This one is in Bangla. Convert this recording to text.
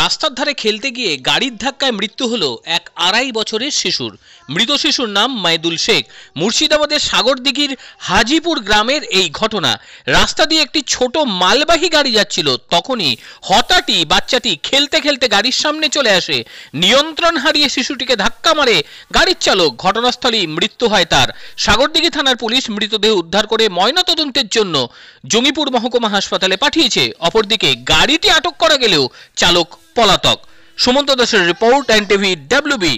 রাস্তার ধারে খেলতে গিয়ে গাড়ির ধাক্কায় মৃত্যু হলো এক আড়াই বছরের শিশুর মৃত শিশুর নাম মাইদুল শেখ মুর্শিদাবাদের সাগরদিঘির হাজিপুর গ্রামের এই ঘটনা রাস্তা দিয়ে একটি ছোট মালবাহী গাড়ি যাচ্ছিল তখনই হতাটি বাচ্চাটি খেলতে খেলতে গাড়ির সামনে চলে আসে নিয়ন্ত্রণ হারিয়ে শিশুটিকে ধাক্কা মারে গাড়ির চালক ঘটনাস্থলেই মৃত্যু হয় তার সাগরদিঘি থানার পুলিশ মৃতদেহ উদ্ধার করে ময়নাতদন্তের জন্য জঙ্গিপুর মহকুমা হাসপাতালে পাঠিয়েছে অপরদিকে গাড়িটি আটক করা গেলেও চালক পলাতক সুমন্ত দাসের রিপোর্ট এন টিভি ডাব্লিউবি